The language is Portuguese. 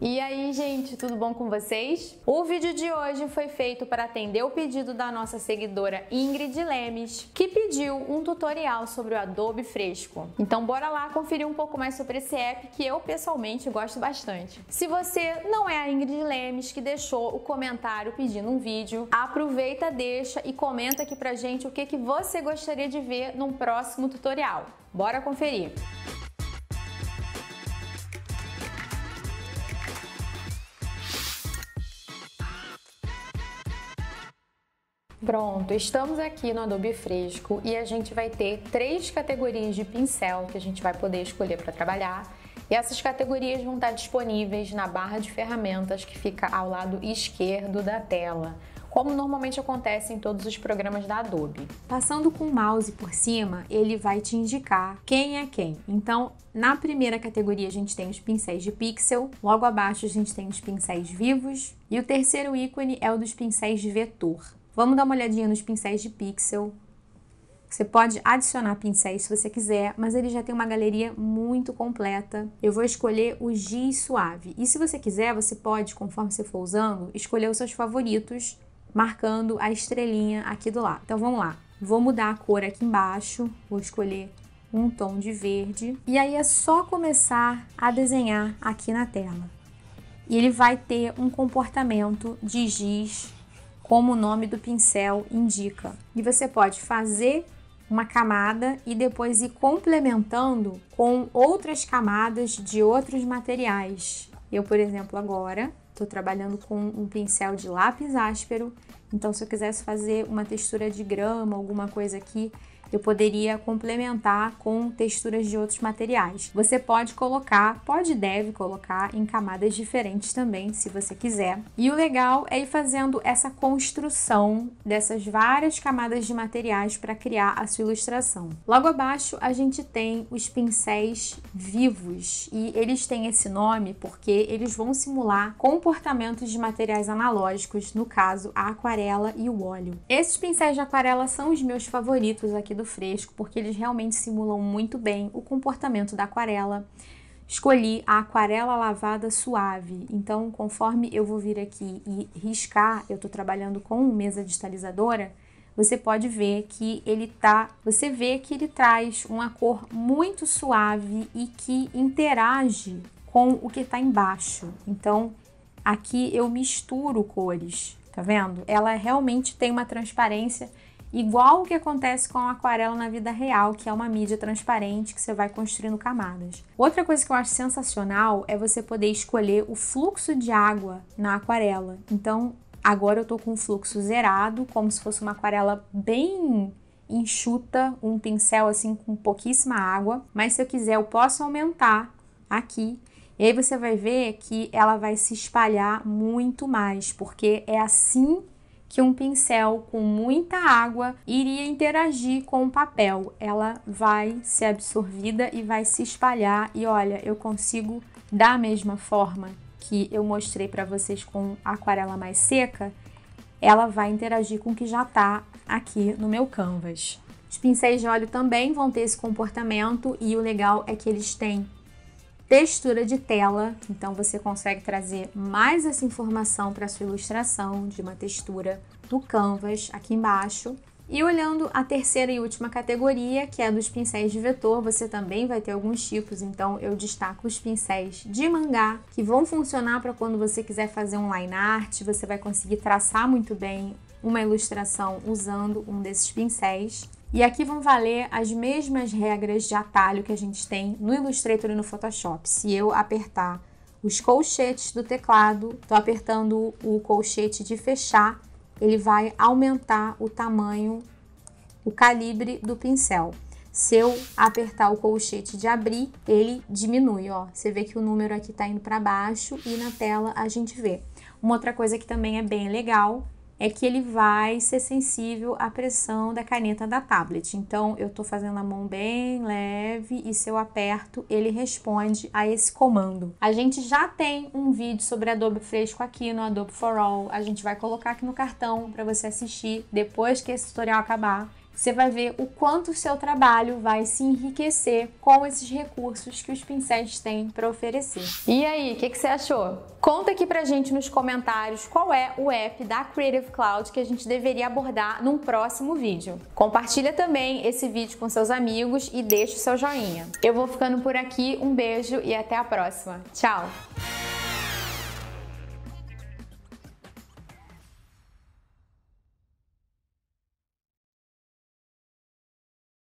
E aí, gente, tudo bom com vocês? O vídeo de hoje foi feito para atender o pedido da nossa seguidora Ingrid Lemes, que pediu um tutorial sobre o Adobe Fresco. Então, bora lá conferir um pouco mais sobre esse app que eu pessoalmente gosto bastante. Se você não é a Ingrid Lemes que deixou o comentário pedindo um vídeo, aproveita, deixa e comenta aqui pra gente o que, que você gostaria de ver num próximo tutorial. Bora conferir! Pronto, estamos aqui no Adobe Fresco e a gente vai ter três categorias de pincel que a gente vai poder escolher para trabalhar. E essas categorias vão estar disponíveis na barra de ferramentas que fica ao lado esquerdo da tela, como normalmente acontece em todos os programas da Adobe. Passando com o mouse por cima, ele vai te indicar quem é quem. Então, na primeira categoria a gente tem os pincéis de pixel, logo abaixo a gente tem os pincéis vivos, e o terceiro ícone é o dos pincéis de vetor. Vamos dar uma olhadinha nos pincéis de pixel. Você pode adicionar pincéis se você quiser, mas ele já tem uma galeria muito completa. Eu vou escolher o giz suave. E se você quiser, você pode, conforme você for usando, escolher os seus favoritos, marcando a estrelinha aqui do lado. Então vamos lá. Vou mudar a cor aqui embaixo, vou escolher um tom de verde. E aí é só começar a desenhar aqui na tela. E ele vai ter um comportamento de giz como o nome do pincel indica. E você pode fazer uma camada e depois ir complementando com outras camadas de outros materiais. Eu, por exemplo, agora estou trabalhando com um pincel de lápis áspero, então se eu quisesse fazer uma textura de grama, alguma coisa aqui eu poderia complementar com texturas de outros materiais. Você pode colocar, pode e deve colocar em camadas diferentes também, se você quiser. E o legal é ir fazendo essa construção dessas várias camadas de materiais para criar a sua ilustração. Logo abaixo a gente tem os pincéis vivos e eles têm esse nome porque eles vão simular comportamentos de materiais analógicos, no caso a aquarela e o óleo. Esses pincéis de aquarela são os meus favoritos aqui fresco, porque eles realmente simulam muito bem o comportamento da aquarela. Escolhi a aquarela lavada suave, então conforme eu vou vir aqui e riscar, eu estou trabalhando com mesa distalizadora, você pode ver que ele tá, você vê que ele traz uma cor muito suave e que interage com o que está embaixo. Então, aqui eu misturo cores, tá vendo? Ela realmente tem uma transparência igual o que acontece com a aquarela na vida real, que é uma mídia transparente que você vai construindo camadas. Outra coisa que eu acho sensacional é você poder escolher o fluxo de água na aquarela. Então, agora eu tô com o fluxo zerado, como se fosse uma aquarela bem enxuta, um pincel assim com pouquíssima água, mas se eu quiser eu posso aumentar aqui e aí você vai ver que ela vai se espalhar muito mais, porque é assim que um pincel com muita água iria interagir com o papel. Ela vai ser absorvida e vai se espalhar. E olha, eu consigo da mesma forma que eu mostrei para vocês com aquarela mais seca, ela vai interagir com o que já está aqui no meu canvas. Os pincéis de óleo também vão ter esse comportamento e o legal é que eles têm textura de tela, então você consegue trazer mais essa informação para sua ilustração de uma textura do canvas aqui embaixo. E olhando a terceira e última categoria, que é dos pincéis de vetor, você também vai ter alguns tipos, então eu destaco os pincéis de mangá, que vão funcionar para quando você quiser fazer um line art, você vai conseguir traçar muito bem uma ilustração usando um desses pincéis. E aqui vão valer as mesmas regras de atalho que a gente tem no Illustrator e no Photoshop. Se eu apertar os colchetes do teclado, estou apertando o colchete de fechar, ele vai aumentar o tamanho, o calibre do pincel. Se eu apertar o colchete de abrir, ele diminui, ó. Você vê que o número aqui está indo para baixo e na tela a gente vê. Uma outra coisa que também é bem legal é que ele vai ser sensível à pressão da caneta da tablet. Então, eu estou fazendo a mão bem leve e se eu aperto, ele responde a esse comando. A gente já tem um vídeo sobre Adobe Fresco aqui no Adobe For All. A gente vai colocar aqui no cartão para você assistir depois que esse tutorial acabar você vai ver o quanto o seu trabalho vai se enriquecer com esses recursos que os pincéis têm para oferecer. E aí, o que, que, você achou? Conta aqui pra gente nos comentários qual é o app da Creative Cloud que a gente deveria abordar num próximo vídeo. Compartilha também esse vídeo com seus amigos e deixa o seu joinha. Eu vou ficando por aqui, um beijo e até a próxima. Tchau!